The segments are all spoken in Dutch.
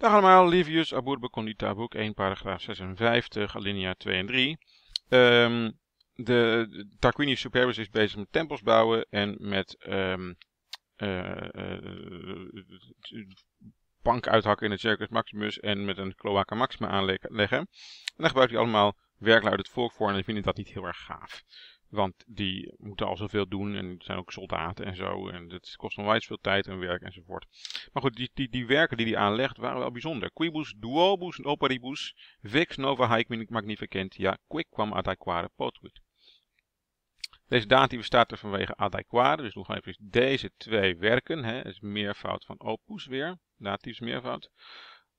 Dag allemaal, Livius Aburbe Condita, boek 1, paragraaf 56, alinea 2 en 3. Um, de, Superbus is bezig met tempels bouwen en met um, bank uithakken in het Circus Maximus en met een Cloaca Maxima aanleggen. En daar gebruikt hij allemaal werklui uit het volk voor en ik vindt dat niet heel erg gaaf. Want die moeten al zoveel doen en zijn ook soldaten en zo. En dat kost onwijs veel tijd en werk enzovoort. Maar goed, die, die, die werken die hij aanlegt waren wel bijzonder. Quibus duobus operibus vix nova haec magnificentia quam adequare potuit. Deze datie bestaat er dus vanwege adequare, dus nog even deze twee werken. Hè, is meervoud van opus weer, is meervoud.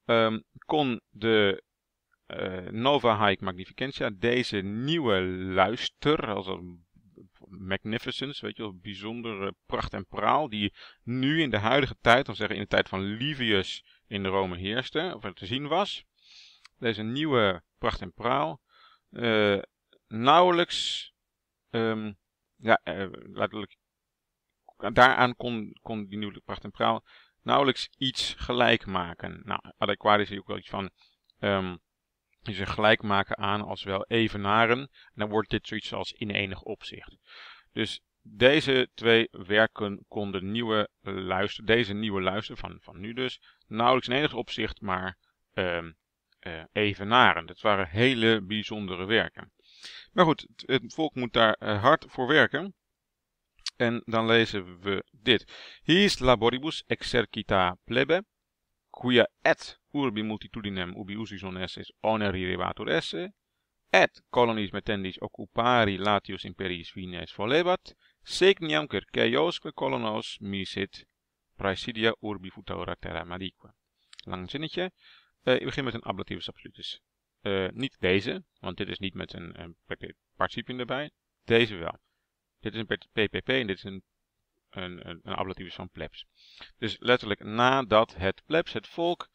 Um, kon de eh, Nova Hike Magnificentia, deze nieuwe luister, als een magnificence, weet je wel, bijzondere eh, pracht en praal, die nu in de huidige tijd, of zeggen in de tijd van Livius in Rome heerste, of er te zien was. Deze nieuwe pracht en praal, eh, nauwelijks, ehm, ja, letterlijk, daaraan kon, kon die nieuwe pracht en praal nauwelijks iets gelijk maken. Nou, adequaat is hier ook wel iets van, ehm, die ze gelijk maken aan als wel evenaren. En dan wordt dit zoiets als in enig opzicht. Dus deze twee werken konden nieuwe luister, deze nieuwe luister van, van nu dus, nauwelijks in enig opzicht, maar ehm, eh, evenaren. Dat waren hele bijzondere werken. Maar goed, het, volk moet daar eh, hard voor werken. En dan lezen we dit. is laboribus exercita plebe, quia et urbi multitudinem ubi usus est oneri esse, et colonis metendis occupari latius imperis fines volebat, signiam cerceiosque colonos misit praesidia urbi futura terra madique. Lang zinnetje. Eh, ik begin met een ablativus absolutus. Eh, niet deze, want dit is niet met een, een eh, participium erbij. Deze wel. Dit is een PPP en dit is een een, een, van plebs. Dus letterlijk nadat het plebs, het volk,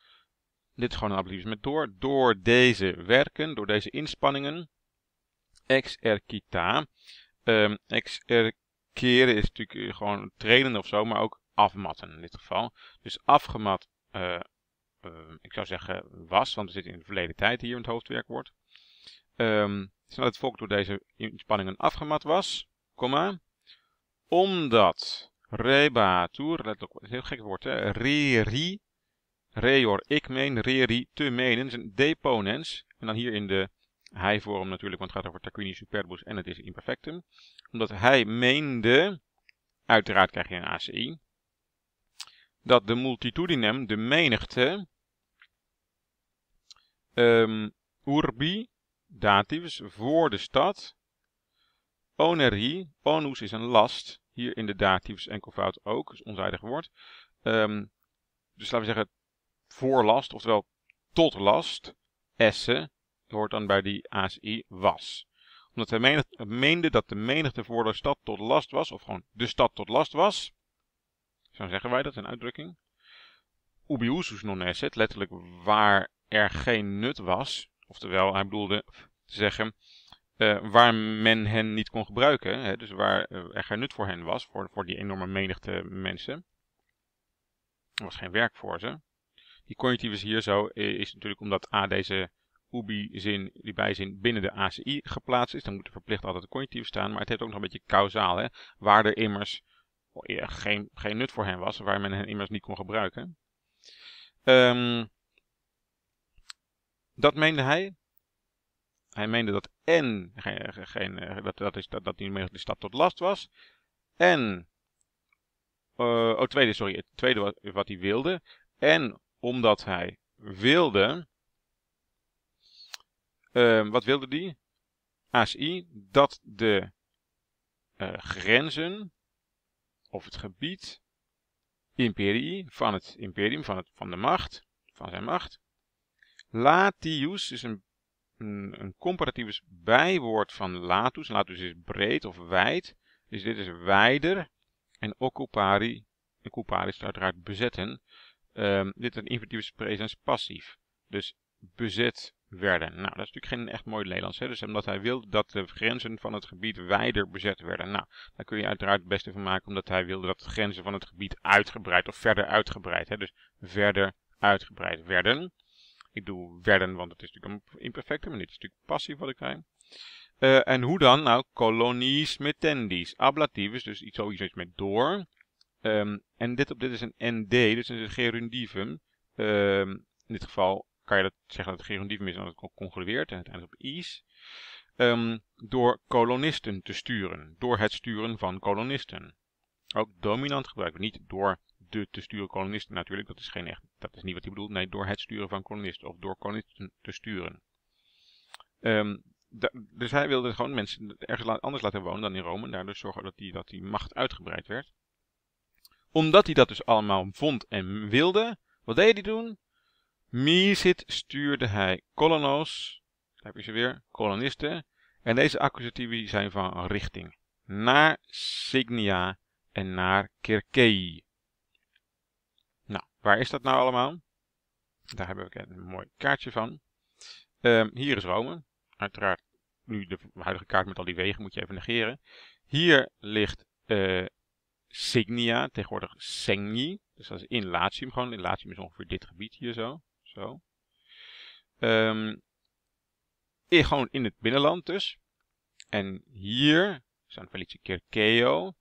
dit is gewoon een ablativus met door, door deze werken, door deze inspanningen, exercita, um, ehm, keren is natuurlijk eh, gewoon trainen of zo, maar ook afmatten in dit geval. Dus afgemat, eh, ehm, ik zou zeggen was, want we zitten in de verleden tijd hier in het hoofdwerkwoord. Um, ehm, dus het volk door deze inspanningen afgemat was, komma, omdat rebatur, let op, heel gek woord, hè? Reri, reor, ik meen, reri, te menen, zijn deponens. En dan hier in de hij-vorm natuurlijk, want het gaat over Tarquini superbus en het is imperfectum. Omdat hij meende, uiteraard krijg je een ACI, dat de multitudinem, de menigte, um, urbi, dativus, voor de stad, onerie, onus is een last. Hier in de dativus enkelvoud ook, dus onzijdig woord. Ehm, dus laten we zeggen voor last, oftewel tot last. Essen hoort dan bij die ASI was. Omdat hij menigte, meende dat de menigte voor de stad tot last was, of gewoon de stad tot last was. Zo zeggen wij dat, in uitdrukking. Ubiusus non esset, letterlijk waar er geen nut was. Oftewel, hij bedoelde te zeggen, eh, waar men hen niet kon gebruiken. Hè, dus waar eh, er geen nut voor hen was, voor, voor die enorme menigte mensen. Er was geen werk voor ze. Die cognitieve hier zo is natuurlijk omdat A deze ubi-zin, die bijzin binnen de ACI geplaatst is. Dan moet er verplicht altijd een cognitieve staan. Maar het heeft ook nog een beetje causaal, Hè? Waar er immers oh, geen, geen nut voor hen was. Waar men hen immers niet kon gebruiken. Ehm, dat meende hij. Hij meende dat en geen, geen, eh, dat, dat, is, dat, dat niet meer de stad tot last was. En, uh, oh tweede, sorry, het tweede wat, hij wilde. En omdat hij wilde, ehm, wat wilde die? ASI, dat de eh, grenzen of het gebied imperii van het imperium, van, het, van de macht, van zijn macht, latius, dus een een, comparatief bijwoord van latus. Latus is breed of wijd. Dus dit is wijder. En occupari, occupari is uiteraard bezetten. Ehm, dit is een infinitief presens passief. Dus bezet werden. Nou, dat is natuurlijk geen echt mooi Nederlands. Hè? Dus omdat hij wilde dat de grenzen van het gebied wijder bezet werden. Nou, daar kun je uiteraard het beste van maken, omdat hij wilde dat de grenzen van het gebied uitgebreid of verder uitgebreid. Hè? Dus verder uitgebreid werden. Ik doe werden, want het is natuurlijk een imperfectum. En dit is natuurlijk passief wat ik krijg. Eh, en hoe dan? Nou, colonies ablatief Ablativus, dus iets, sowieso iets met door. Ehm, en dit, op, dit is een nd, dus een gerundivum. Ehm, in dit geval kan je dat zeggen dat het gerundivum is en dat het congrueert en het eindigt op is. Ehm, door kolonisten te sturen. Door het sturen van kolonisten. Ook dominant gebruiken we niet door de te sturen kolonisten natuurlijk. Dat is, geen echt, dat is niet wat hij bedoelt. Nee, door het sturen van kolonisten of door kolonisten te sturen. Ehm, dus hij wilde gewoon mensen ergens anders laten wonen dan in Rome. En daardoor zorgen dat die, dat die macht uitgebreid werd. Omdat hij dat dus allemaal vond en wilde. Wat deed hij doen? Misit stuurde hij kolonos. Daar heb je ze weer. Kolonisten. En deze accusatieven zijn van richting. Naar Signia en naar Kirkei. Waar is dat nou allemaal? Daar hebben we een mooi kaartje van. Ehm, hier is Rome. Uiteraard, nu de huidige kaart met al die wegen moet je even negeren. Hier ligt uh, Signia, tegenwoordig sengi. Dus dat is in Latium gewoon. In Latium is ongeveer dit gebied hier zo. zo. Ehm, gewoon in het binnenland dus. En hier, San Felice Kirkeo.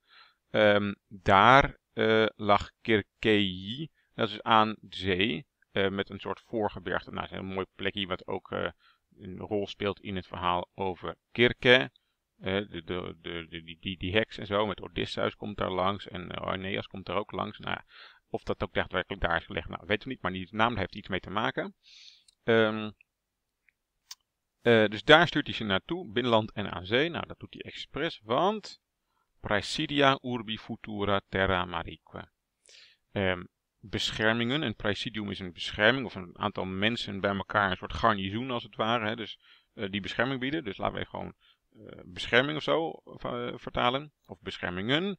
Ehm, daar eh, lag Kirkei dat is aan zee, eh, met een soort voorgebergte. Nou, dat is een mooi plekje wat ook eh, een rol speelt in het verhaal over Kirke. Eh, de, de, de, die, die, die, heks en zo, met Odysseus komt daar langs en Arneas komt daar ook langs. Nou, of dat ook daadwerkelijk daar is gelegd, nou, weten we niet, maar die naam heeft iets mee te maken. Ehm, dus daar stuurt hij ze naartoe, binnenland en aan zee. Nou, dat doet hij expres, want Praesidia urbi futura terra marique. Ehm beschermingen. Een presidium is een bescherming of een aantal mensen bij elkaar, een soort garnizoen als het ware. Hè, dus eh, die bescherming bieden. Dus laten we even gewoon eh, bescherming of zo eh, vertalen. Of beschermingen.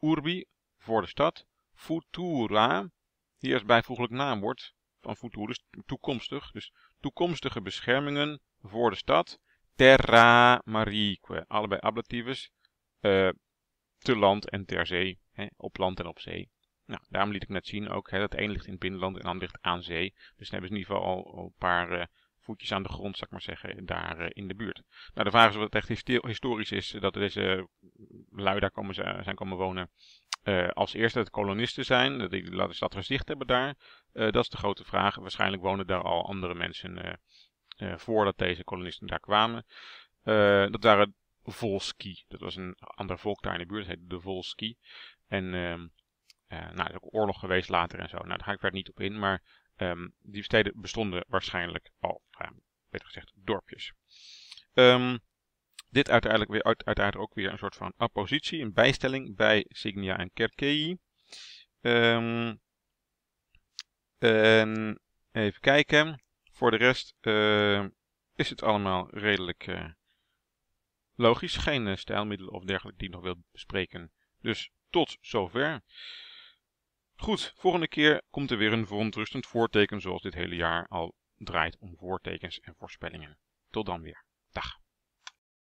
Urbi, voor de stad. Futura, hier als bijvoeglijk naamwoord van futura, dus toekomstig. Dus toekomstige beschermingen voor de stad. Terra marique, allebei ablatives. te land en ter zee. Hè, op land en op zee. Nou, daarom liet ik net zien ook, hè, dat één ligt in het binnenland en ander ligt aan zee. Dus dan hebben ze in ieder geval al, een paar eh, voetjes aan de grond, zal ik maar zeggen, daar eh, in de buurt. Nou, de vraag is of het echt historisch is eh, dat deze lui daar komen, zijn komen wonen. als eerste dat kolonisten zijn, dat die laten stad gezicht hebben daar. dat is de grote vraag. Waarschijnlijk wonen daar al andere mensen voordat deze kolonisten daar kwamen. dat waren Volski. Dat was een ander volk daar in de buurt, dat heette de Volski. En ehm, eh, nou, er is ook oorlog geweest later en zo. Nou, daar ga ik verder niet op in, maar ehm, die steden bestonden waarschijnlijk al, beter gezegd, dorpjes. Ehm, dit uiteindelijk weer, uit, uiteraard ook weer een soort van appositie, een bijstelling bij Signia en Kerkei. Ehm, even kijken. Voor de rest eh, is het allemaal redelijk eh, logisch. Geen uh, stijlmiddelen of dergelijke die ik nog wil bespreken. Dus tot zover. Goed, volgende keer komt er weer een verontrustend voorteken zoals dit hele jaar al draait om voortekens en voorspellingen. Tot dan weer.